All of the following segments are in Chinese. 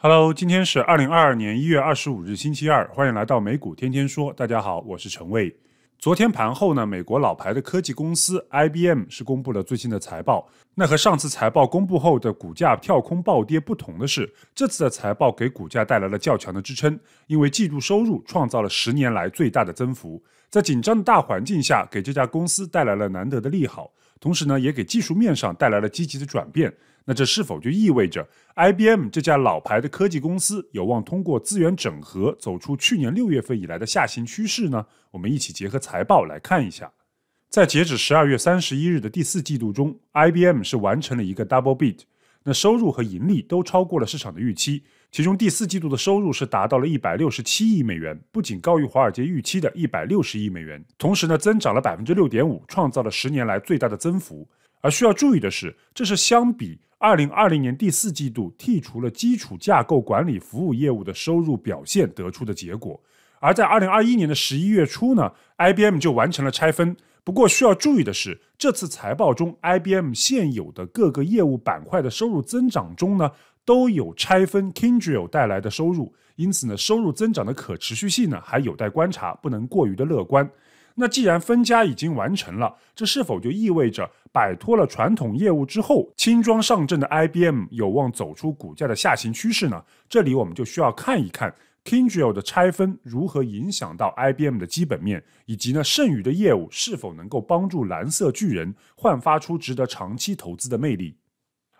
Hello，今天是二零二二年一月二十五日，星期二，欢迎来到美股天天说。大家好，我是陈卫。昨天盘后呢，美国老牌的科技公司 IBM 是公布了最新的财报。那和上次财报公布后的股价跳空暴跌不同的是，这次的财报给股价带来了较强的支撑，因为季度收入创造了十年来最大的增幅。在紧张的大环境下，给这家公司带来了难得的利好，同时呢，也给技术面上带来了积极的转变。那这是否就意味着 IBM 这家老牌的科技公司有望通过资源整合走出去年六月份以来的下行趋势呢？我们一起结合财报来看一下。在截止十二月三十一日的第四季度中，IBM 是完成了一个 double beat，那收入和盈利都超过了市场的预期。其中第四季度的收入是达到了一百六十七亿美元，不仅高于华尔街预期的一百六十亿美元，同时呢增长了百分之六点五，创造了十年来最大的增幅。而需要注意的是，这是相比二零二零年第四季度剔除了基础架构管理服务业务的收入表现得出的结果，而在二零二一年的十一月初呢，IBM 就完成了拆分。不过需要注意的是，这次财报中，IBM 现有的各个业务板块的收入增长中呢，都有拆分 k i n d r l 带来的收入，因此呢，收入增长的可持续性呢，还有待观察，不能过于的乐观。那既然分家已经完成了，这是否就意味着摆脱了传统业务之后，轻装上阵的 IBM 有望走出股价的下行趋势呢？这里我们就需要看一看 k i n d r e 的拆分如何影响到 IBM 的基本面，以及呢剩余的业务是否能够帮助蓝色巨人焕发出值得长期投资的魅力。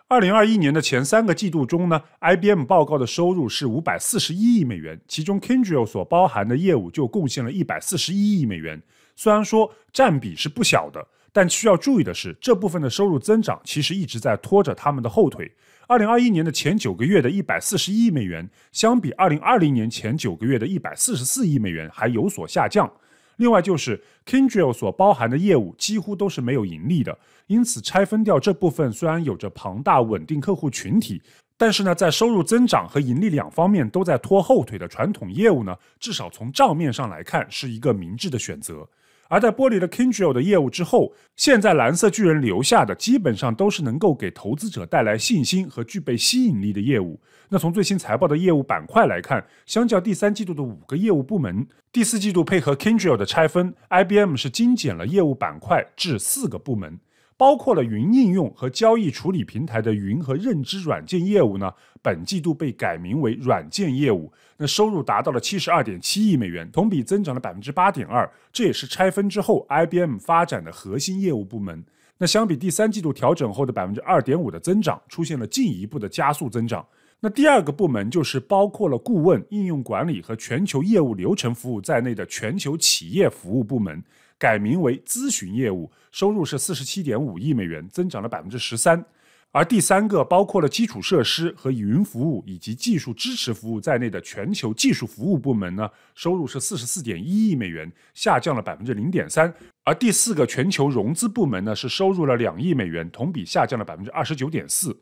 二零二一年的前三个季度中呢，IBM 报告的收入是五百四十一亿美元，其中 k i n d r e 所包含的业务就贡献了一百四十一亿美元。虽然说占比是不小的，但需要注意的是，这部分的收入增长其实一直在拖着他们的后腿。二零二一年的前九个月的一百四十一亿美元，相比二零二零年前九个月的一百四十四亿美元还有所下降。另外，就是 Kindle 所包含的业务几乎都是没有盈利的，因此拆分掉这部分，虽然有着庞大稳定客户群体，但是呢，在收入增长和盈利两方面都在拖后腿的传统业务呢，至少从账面上来看是一个明智的选择。而在剥离了 k i n d l e 的业务之后，现在蓝色巨人留下的基本上都是能够给投资者带来信心和具备吸引力的业务。那从最新财报的业务板块来看，相较第三季度的五个业务部门，第四季度配合 k i n d l e 的拆分，IBM 是精简了业务板块至四个部门。包括了云应用和交易处理平台的云和认知软件业务呢，本季度被改名为软件业务，那收入达到了七十二点七亿美元，同比增长了百分之八点二，这也是拆分之后 IBM 发展的核心业务部门。那相比第三季度调整后的百分之二点五的增长，出现了进一步的加速增长。那第二个部门就是包括了顾问、应用管理和全球业务流程服务在内的全球企业服务部门。改名为咨询业务，收入是四十七点五亿美元，增长了百分之十三。而第三个包括了基础设施和云服务以及技术支持服务在内的全球技术服务部门呢，收入是四十四点一亿美元，下降了百分之零点三。而第四个全球融资部门呢，是收入了两亿美元，同比下降了百分之二十九点四。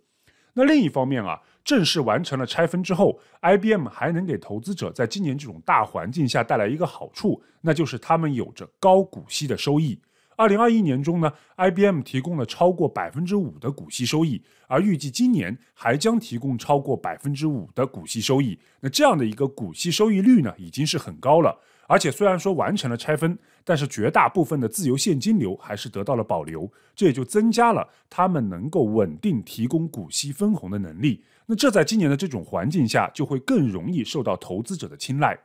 那另一方面啊。正式完成了拆分之后，IBM 还能给投资者在今年这种大环境下带来一个好处，那就是他们有着高股息的收益。二零二一年中呢，IBM 提供了超过百分之五的股息收益，而预计今年还将提供超过百分之五的股息收益。那这样的一个股息收益率呢，已经是很高了。而且虽然说完成了拆分，但是绝大部分的自由现金流还是得到了保留，这也就增加了他们能够稳定提供股息分红的能力。那这在今年的这种环境下，就会更容易受到投资者的青睐。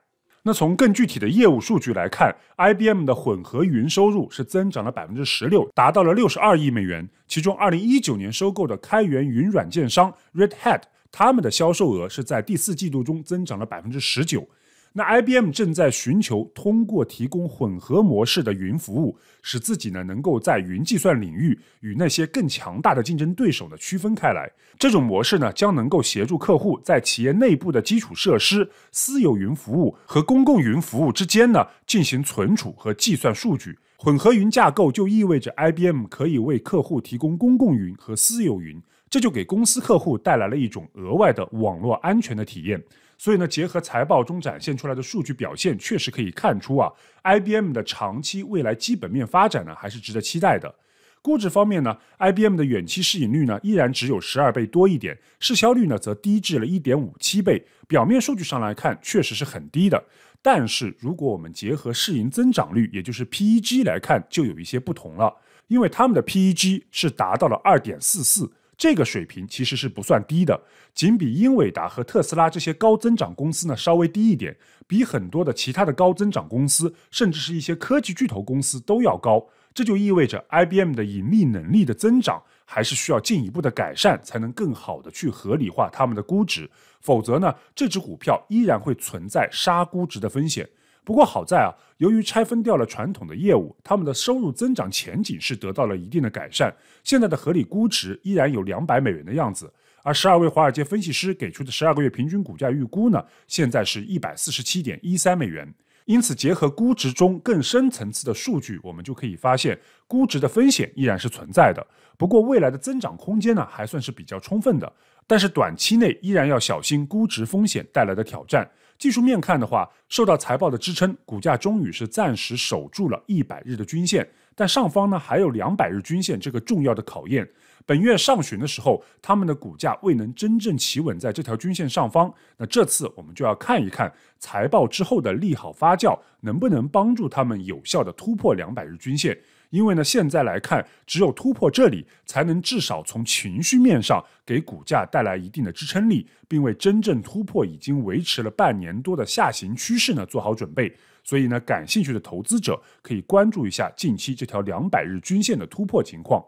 那从更具体的业务数据来看，IBM 的混合云收入是增长了百分之十六，达到了六十二亿美元。其中，二零一九年收购的开源云软件商 Red Hat，他们的销售额是在第四季度中增长了百分之十九。那 IBM 正在寻求通过提供混合模式的云服务，使自己呢能够在云计算领域与那些更强大的竞争对手呢区分开来。这种模式呢将能够协助客户在企业内部的基础设施、私有云服务和公共云服务之间呢进行存储和计算数据。混合云架构就意味着 IBM 可以为客户提供公共云和私有云，这就给公司客户带来了一种额外的网络安全的体验。所以呢，结合财报中展现出来的数据表现，确实可以看出啊，IBM 的长期未来基本面发展呢，还是值得期待的。估值方面呢，IBM 的远期市盈率呢，依然只有十二倍多一点，市销率呢，则低至了一点五七倍。表面数据上来看，确实是很低的。但是如果我们结合市盈增长率，也就是 PEG 来看，就有一些不同了，因为他们的 PEG 是达到了二点四四。这个水平其实是不算低的，仅比英伟达和特斯拉这些高增长公司呢稍微低一点，比很多的其他的高增长公司，甚至是一些科技巨头公司都要高。这就意味着 IBM 的盈利能力的增长还是需要进一步的改善，才能更好的去合理化他们的估值，否则呢，这只股票依然会存在杀估值的风险。不过好在啊，由于拆分掉了传统的业务，他们的收入增长前景是得到了一定的改善。现在的合理估值依然有两百美元的样子，而十二位华尔街分析师给出的十二个月平均股价预估呢，现在是一百四十七点一三美元。因此，结合估值中更深层次的数据，我们就可以发现，估值的风险依然是存在的。不过，未来的增长空间呢，还算是比较充分的。但是短期内依然要小心估值风险带来的挑战。技术面看的话，受到财报的支撑，股价终于是暂时守住了一百日的均线，但上方呢还有两百日均线这个重要的考验。本月上旬的时候，他们的股价未能真正企稳在这条均线上方，那这次我们就要看一看财报之后的利好发酵能不能帮助他们有效的突破两百日均线。因为呢，现在来看，只有突破这里，才能至少从情绪面上给股价带来一定的支撑力，并为真正突破已经维持了半年多的下行趋势呢做好准备。所以呢，感兴趣的投资者可以关注一下近期这条两百日均线的突破情况。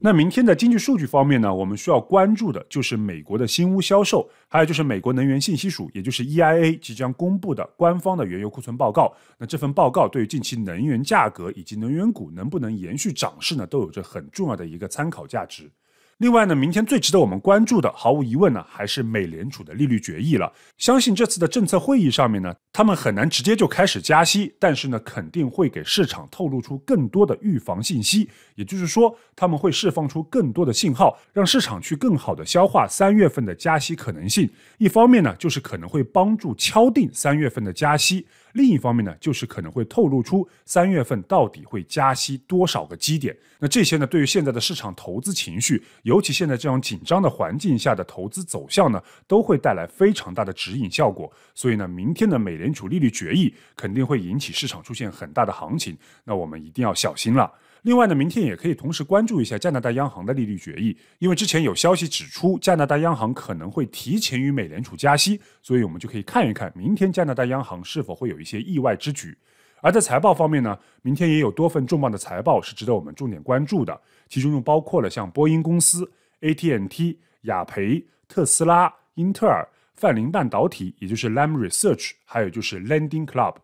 那明天的经济数据方面呢，我们需要关注的就是美国的新屋销售，还有就是美国能源信息署，也就是 EIA 即将公布的官方的原油库存报告。那这份报告对于近期能源价格以及能源股能不能延续涨势呢，都有着很重要的一个参考价值。另外呢，明天最值得我们关注的，毫无疑问呢，还是美联储的利率决议了。相信这次的政策会议上面呢，他们很难直接就开始加息，但是呢，肯定会给市场透露出更多的预防信息。也就是说，他们会释放出更多的信号，让市场去更好的消化三月份的加息可能性。一方面呢，就是可能会帮助敲定三月份的加息。另一方面呢，就是可能会透露出三月份到底会加息多少个基点。那这些呢，对于现在的市场投资情绪，尤其现在这种紧张的环境下的投资走向呢，都会带来非常大的指引效果。所以呢，明天的美联储利率决议肯定会引起市场出现很大的行情。那我们一定要小心了。另外呢，明天也可以同时关注一下加拿大央行的利率决议，因为之前有消息指出加拿大央行可能会提前与美联储加息，所以我们就可以看一看明天加拿大央行是否会有一些意外之举。而在财报方面呢，明天也有多份重磅的财报是值得我们重点关注的，其中又包括了像波音公司、AT&T、雅培、特斯拉、英特尔、泛林半导体，也就是 Lam Research，还有就是 Landing Club。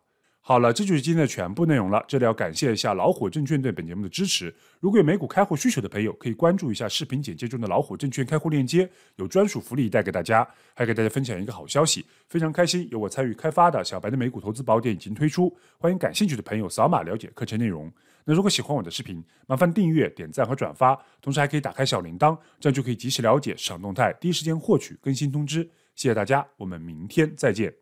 好了，这就是今天的全部内容了。这里要感谢一下老虎证券对本节目的支持。如果有美股开户需求的朋友，可以关注一下视频简介中的老虎证券开户链接，有专属福利带给大家。还给大家分享一个好消息，非常开心，有我参与开发的小白的美股投资宝典已经推出，欢迎感兴趣的朋友扫码了解课程内容。那如果喜欢我的视频，麻烦订阅、点赞和转发，同时还可以打开小铃铛，这样就可以及时了解市场动态，第一时间获取更新通知。谢谢大家，我们明天再见。